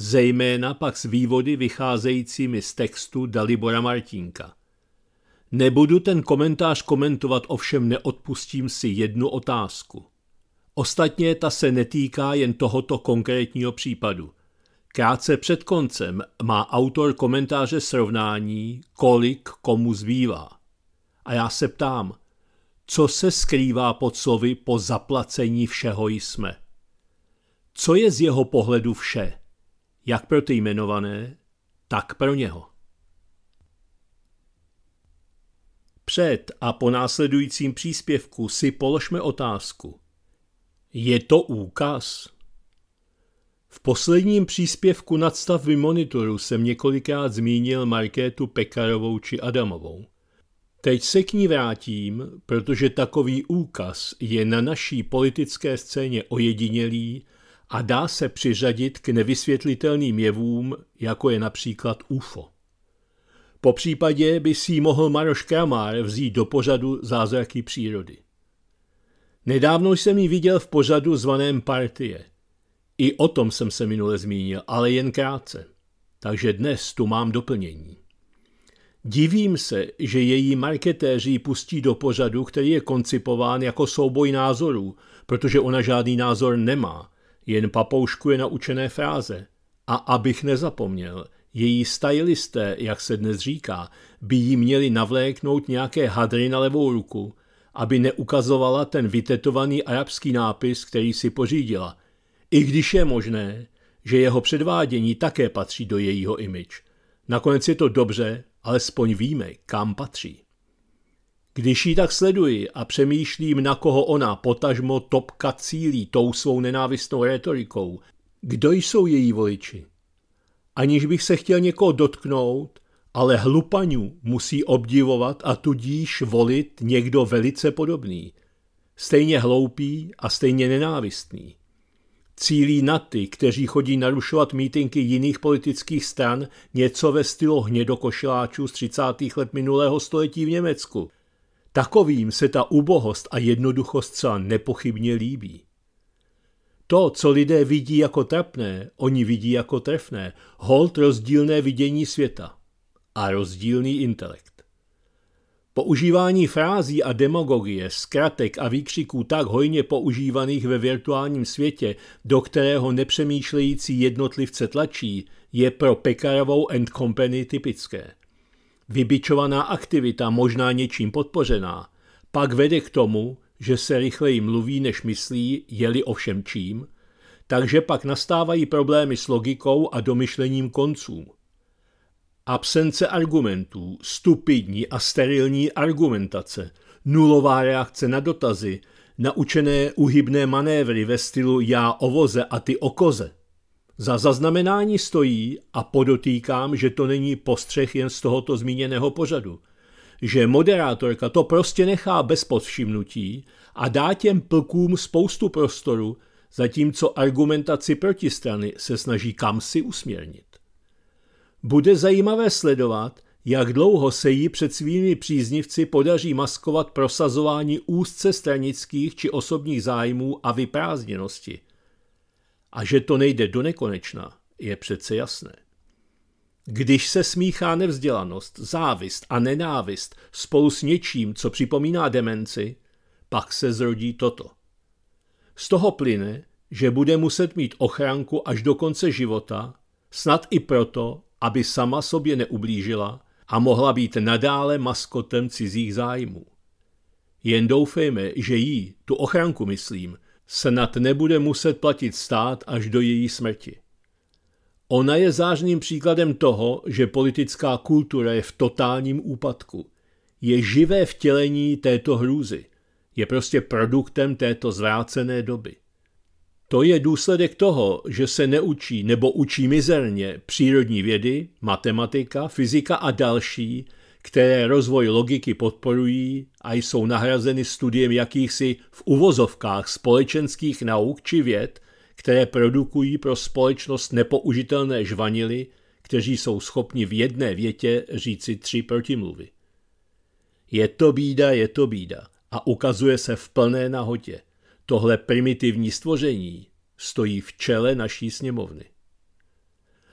zejména pak s vývody vycházejícími z textu Dalibora Martinka. Nebudu ten komentář komentovat, ovšem neodpustím si jednu otázku. Ostatně ta se netýká jen tohoto konkrétního případu. Krátce před koncem má autor komentáře srovnání, kolik komu zbývá. A já se ptám, co se skrývá pod slovy po zaplacení všeho jsme? Co je z jeho pohledu vše? jak pro ty jmenované, tak pro něho. Před a po následujícím příspěvku si položme otázku. Je to úkaz? V posledním příspěvku nadstavby monitoru jsem několikrát zmínil Markétu Pekarovou či Adamovou. Teď se k ní vrátím, protože takový úkaz je na naší politické scéně ojedinělý a dá se přiřadit k nevysvětlitelným jevům, jako je například UFO. Po případě by si mohl Maroš Kramár vzít do pořadu zázraky přírody. Nedávno jsem ji viděl v pořadu zvaném Partie. I o tom jsem se minule zmínil, ale jen krátce. Takže dnes tu mám doplnění. Divím se, že její marketéři pustí do pořadu, který je koncipován jako souboj názorů, protože ona žádný názor nemá, jen papouškuje naučené fráze. A abych nezapomněl, její stylisté, jak se dnes říká, by jí měli navléknout nějaké hadry na levou ruku, aby neukazovala ten vytetovaný arabský nápis, který si pořídila. I když je možné, že jeho předvádění také patří do jejího imič. Nakonec je to dobře, alespoň víme, kam patří. Když ji tak sleduji a přemýšlím, na koho ona, potažmo topka cílí tou svou nenávistnou retorikou, kdo jsou její voliči? Aniž bych se chtěl někoho dotknout, ale hlupaňů musí obdivovat a tudíž volit někdo velice podobný, stejně hloupý a stejně nenávistný. Cílí na ty, kteří chodí narušovat mítinky jiných politických stran, něco ve stylu hnědokošiláčů z 30. let minulého století v Německu – Takovým se ta ubohost a jednoduchost zcela nepochybně líbí. To, co lidé vidí jako trapné, oni vidí jako trefné, hold rozdílné vidění světa a rozdílný intelekt. Používání frází a demagogie, zkratek a výkřiků tak hojně používaných ve virtuálním světě, do kterého nepřemýšlející jednotlivce tlačí, je pro Pekarovou and Company typické vybičovaná aktivita, možná něčím podpořená, pak vede k tomu, že se rychleji mluví, než myslí, jeli ovšem čím, takže pak nastávají problémy s logikou a domyšlením konců. Absence argumentů, stupidní a sterilní argumentace, nulová reakce na dotazy, naučené uhybné manévry ve stylu já o voze a ty o koze – za zaznamenání stojí, a podotýkám, že to není postřeh jen z tohoto zmíněného pořadu, že moderátorka to prostě nechá bez povšimnutí a dá těm plkům spoustu prostoru, zatímco argumentaci protistrany se snaží kam si usměrnit. Bude zajímavé sledovat, jak dlouho se jí před svými příznivci podaří maskovat prosazování úzce stranických či osobních zájmů a vyprázdněnosti. A že to nejde do nekonečna, je přece jasné. Když se smíchá nevzdělanost, závist a nenávist spolu s něčím, co připomíná demenci, pak se zrodí toto. Z toho plyne, že bude muset mít ochranku až do konce života, snad i proto, aby sama sobě neublížila a mohla být nadále maskotem cizích zájmů. Jen doufejme, že jí, tu ochranku myslím, snad nebude muset platit stát až do její smrti. Ona je zářným příkladem toho, že politická kultura je v totálním úpadku. Je živé vtělení této hrůzy. Je prostě produktem této zvrácené doby. To je důsledek toho, že se neučí nebo učí mizerně přírodní vědy, matematika, fyzika a další, které rozvoj logiky podporují a jsou nahrazeny studiem jakýchsi v uvozovkách společenských nauk či věd, které produkují pro společnost nepoužitelné žvanily, kteří jsou schopni v jedné větě říci tři protimluvy. Je to bída, je to bída a ukazuje se v plné nahotě. Tohle primitivní stvoření stojí v čele naší sněmovny.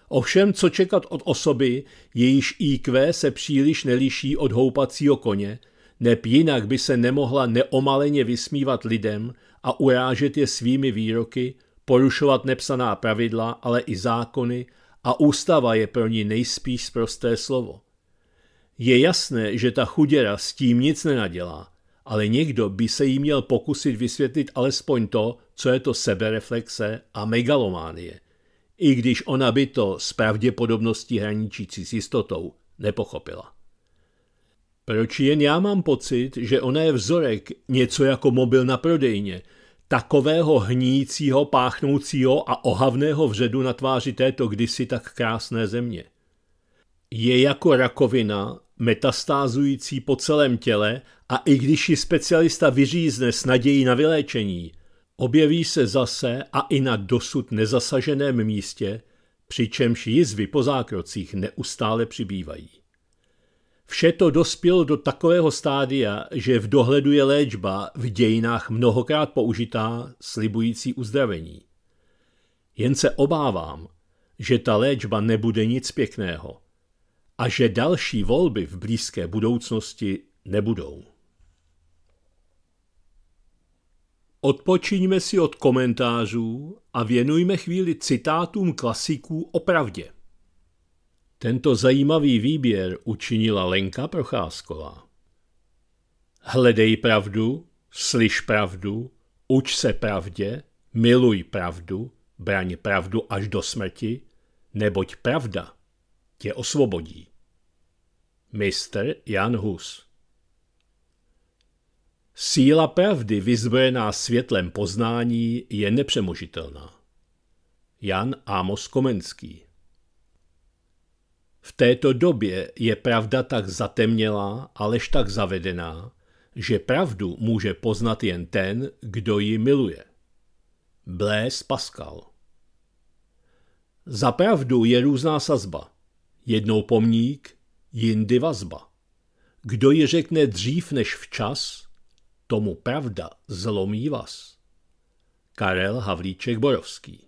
Ovšem, co čekat od osoby, jejíž IQ se příliš neliší od houpacího koně, neb jinak by se nemohla neomaleně vysmívat lidem a urážet je svými výroky, porušovat nepsaná pravidla, ale i zákony a ústava je pro ní nejspíš prosté slovo. Je jasné, že ta chuděra s tím nic nenadělá, ale někdo by se jí měl pokusit vysvětlit alespoň to, co je to sebereflexe a megalománie – i když ona by to s pravděpodobností hraničící s jistotou nepochopila. Proč jen já mám pocit, že ona je vzorek něco jako mobil na prodejně, takového hnícího, páchnoucího a ohavného vředu na tváři této kdysi tak krásné země. Je jako rakovina, metastázující po celém těle a i když ji specialista vyřízne s nadějí na vyléčení – Objeví se zase a i na dosud nezasaženém místě, přičemž jizvy po zákrocích neustále přibývají. Vše to dospělo do takového stádia, že v dohledu je léčba v dějinách mnohokrát použitá, slibující uzdravení. Jen se obávám, že ta léčba nebude nic pěkného a že další volby v blízké budoucnosti nebudou. Odpočíňme si od komentářů a věnujme chvíli citátům klasiků o pravdě. Tento zajímavý výběr učinila Lenka Procházková. Hledej pravdu, slyš pravdu, uč se pravdě, miluj pravdu, braň pravdu až do smrti, neboť pravda tě osvobodí. Mistr Jan Hus Síla pravdy vyzbrojená světlem poznání je nepřemožitelná. Jan Amos Komenský V této době je pravda tak zatemnělá alež tak zavedená, že pravdu může poznat jen ten, kdo ji miluje. Blaise Pascal Za pravdu je různá sazba. Jednou pomník, jindy vazba. Kdo ji řekne dřív než včas – Tomu pravda zlomí vás. Karel Havlíček Borovský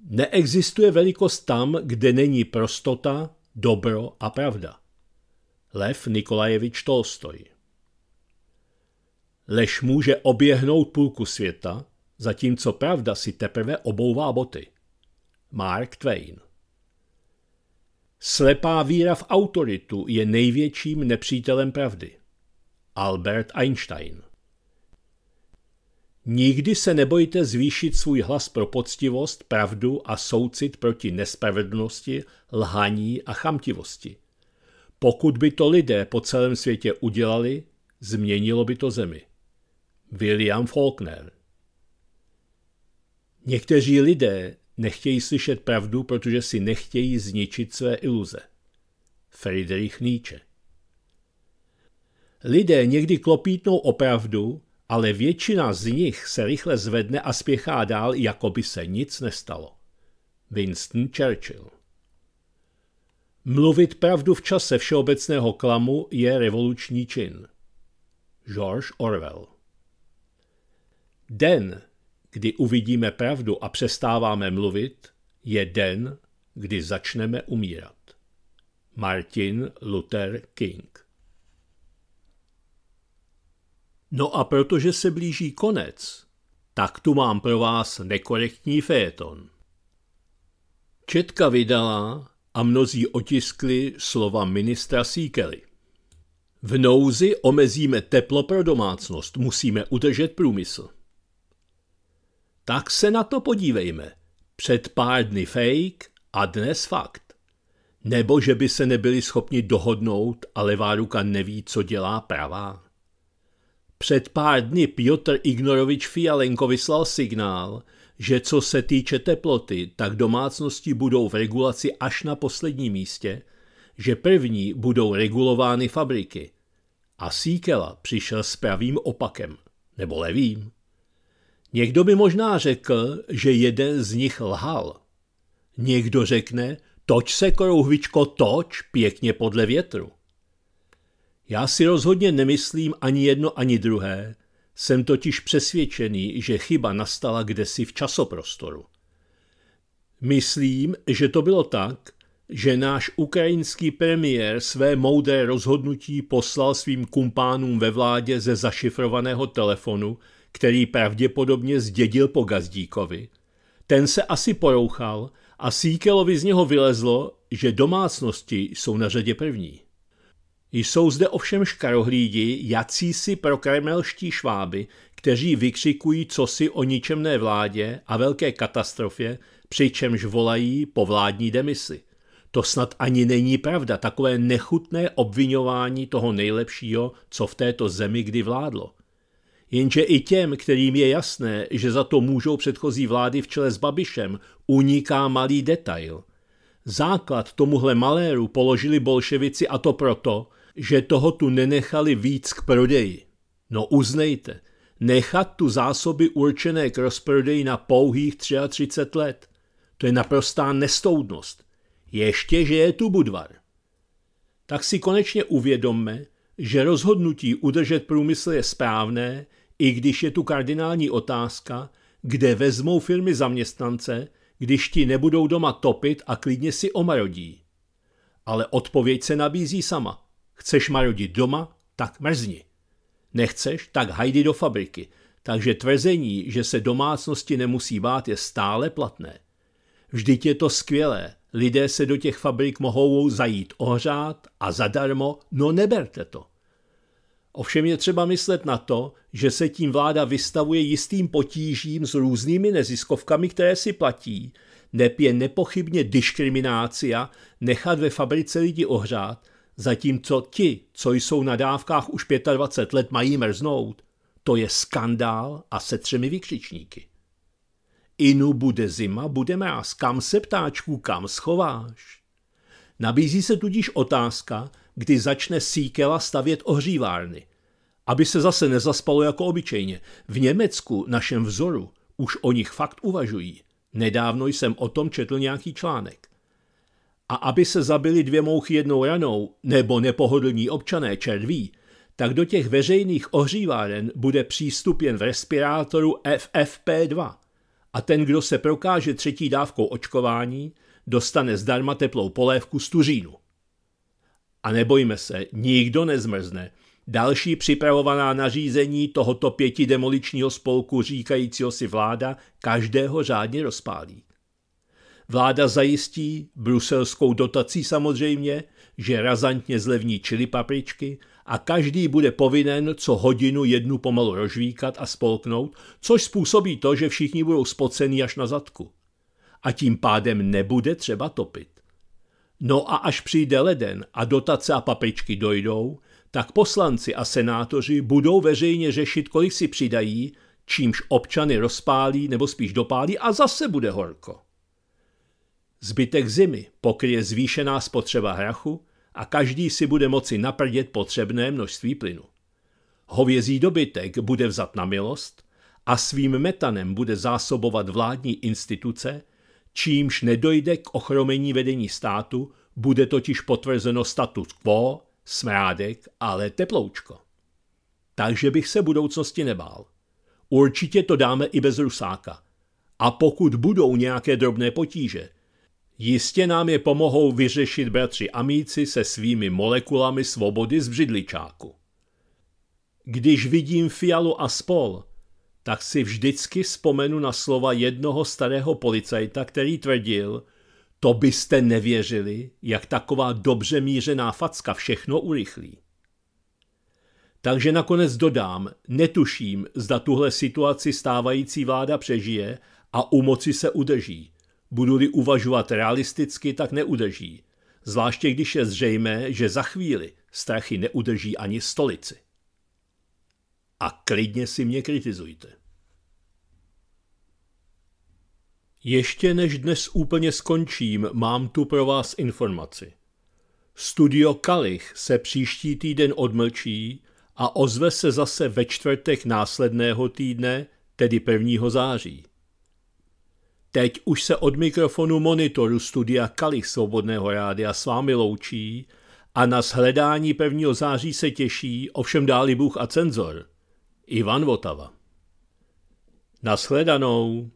Neexistuje velikost tam, kde není prostota, dobro a pravda. Lev Nikolajevič Tolstoj Lež může oběhnout půlku světa, zatímco pravda si teprve obouvá boty. Mark Twain Slepá víra v autoritu je největším nepřítelem pravdy. Albert Einstein. Nikdy se nebojte zvýšit svůj hlas pro poctivost, pravdu a soucit proti nespravedlnosti, lhaní a chamtivosti. Pokud by to lidé po celém světě udělali, změnilo by to zemi. William Faulkner Někteří lidé nechtějí slyšet pravdu, protože si nechtějí zničit své iluze. Friedrich Nietzsche Lidé někdy klopítnou opravdu, ale většina z nich se rychle zvedne a spěchá dál, jako by se nic nestalo. Winston Churchill Mluvit pravdu v čase všeobecného klamu je revoluční čin. George Orwell Den, kdy uvidíme pravdu a přestáváme mluvit, je den, kdy začneme umírat. Martin Luther King No a protože se blíží konec, tak tu mám pro vás nekorektní féton. Četka vydala a mnozí otiskli slova ministra Síkely. V nouzi omezíme teplo pro domácnost, musíme udržet průmysl. Tak se na to podívejme. Před pár dny fake a dnes fakt. Nebo že by se nebyli schopni dohodnout a levá ruka neví, co dělá pravá. Před pár dny Piotr Ignorovič Fialenko vyslal signál, že co se týče teploty, tak domácnosti budou v regulaci až na posledním místě, že první budou regulovány fabriky. A Síkela přišel s pravým opakem, nebo levým. Někdo by možná řekl, že jeden z nich lhal. Někdo řekne, toč se Korouhvičko, toč, pěkně podle větru. Já si rozhodně nemyslím ani jedno, ani druhé, jsem totiž přesvědčený, že chyba nastala kdesi v časoprostoru. Myslím, že to bylo tak, že náš ukrajinský premiér své moudré rozhodnutí poslal svým kumpánům ve vládě ze zašifrovaného telefonu, který pravděpodobně zdědil po Gazdíkovi. Ten se asi porouchal a Síkelovi z něho vylezlo, že domácnosti jsou na řadě první. Jsou zde ovšem škarohlídi, jací si kremelští šváby, kteří vykřikují cosi o ničemné vládě a velké katastrofě, přičemž volají po vládní demisi. To snad ani není pravda, takové nechutné obvinování toho nejlepšího, co v této zemi kdy vládlo. Jenže i těm, kterým je jasné, že za to můžou předchozí vlády v čele s Babišem, uniká malý detail. Základ tomuhle maléru položili bolševici a to proto, že toho tu nenechali víc k prodeji. No uznejte, nechat tu zásoby určené k rozprodeji na pouhých 33 let, to je naprostá nestoudnost. Ještě, že je tu Budvar. Tak si konečně uvědomme, že rozhodnutí udržet průmysl je správné, i když je tu kardinální otázka, kde vezmou firmy zaměstnance, když ti nebudou doma topit a klidně si omarodí. Ale odpověď se nabízí sama. Chceš marodit doma, tak mrzni. Nechceš, tak hajdi do fabriky. Takže tvrzení, že se domácnosti nemusí bát, je stále platné. Vždyť je to skvělé. Lidé se do těch fabrik mohou zajít ohřát a zadarmo, no neberte to. Ovšem je třeba myslet na to, že se tím vláda vystavuje jistým potížím s různými neziskovkami, které si platí, neb je nepochybně diskriminace nechat ve fabrice lidi ohřát, Zatímco ti, co jsou na dávkách už 25 let, mají mrznout, to je skandál a se třemi vykřičníky. Inu bude zima, bude mráz, kam se ptáčku, kam schováš? Nabízí se tudíž otázka, kdy začne Síkela stavět ohřívárny. Aby se zase nezaspalo jako obyčejně, v Německu, našem vzoru, už o nich fakt uvažují. Nedávno jsem o tom četl nějaký článek. A aby se zabili dvě mouchy jednou ranou, nebo nepohodlní občané červí, tak do těch veřejných ohříváren bude přístup jen v respirátoru FFP2. A ten, kdo se prokáže třetí dávkou očkování, dostane zdarma teplou polévku z tuřínu. A nebojme se, nikdo nezmrzne. Další připravovaná nařízení tohoto pěti demoličního spolku říkajícího si vláda každého řádně rozpálí. Vláda zajistí, bruselskou dotací samozřejmě, že razantně zlevní čili papričky a každý bude povinen co hodinu jednu pomalu rožvíkat a spolknout, což způsobí to, že všichni budou spocený až na zadku. A tím pádem nebude třeba topit. No a až přijde leden a dotace a papričky dojdou, tak poslanci a senátoři budou veřejně řešit, kolik si přidají, čímž občany rozpálí nebo spíš dopálí a zase bude horko. Zbytek zimy pokryje zvýšená spotřeba hrachu a každý si bude moci naprdět potřebné množství plynu. Hovězí dobytek bude vzat na milost a svým metanem bude zásobovat vládní instituce, čímž nedojde k ochromení vedení státu, bude totiž potvrzeno status quo, smrádek, ale teploučko. Takže bych se budoucnosti nebál. Určitě to dáme i bez Rusáka. A pokud budou nějaké drobné potíže, Jistě nám je pomohou vyřešit bratři amíci se svými molekulami svobody z břidličáku. Když vidím Fialu a spol, tak si vždycky vzpomenu na slova jednoho starého policajta, který tvrdil, to byste nevěřili, jak taková dobře mířená facka všechno urychlí. Takže nakonec dodám, netuším, zda tuhle situaci stávající vláda přežije a u moci se udrží. Budu-li uvažovat realisticky, tak neudrží. Zvláště když je zřejmé, že za chvíli strachy neudrží ani stolici. A klidně si mě kritizujte. Ještě než dnes úplně skončím, mám tu pro vás informaci. Studio Kalich se příští týden odmlčí a ozve se zase ve čtvrtek následného týdne, tedy 1. září. Teď už se od mikrofonu monitoru studia Kalich Svobodného rádia s vámi loučí a na shledání 1. září se těší, ovšem dáli Bůh a cenzor, Ivan Votava. Naschledanou.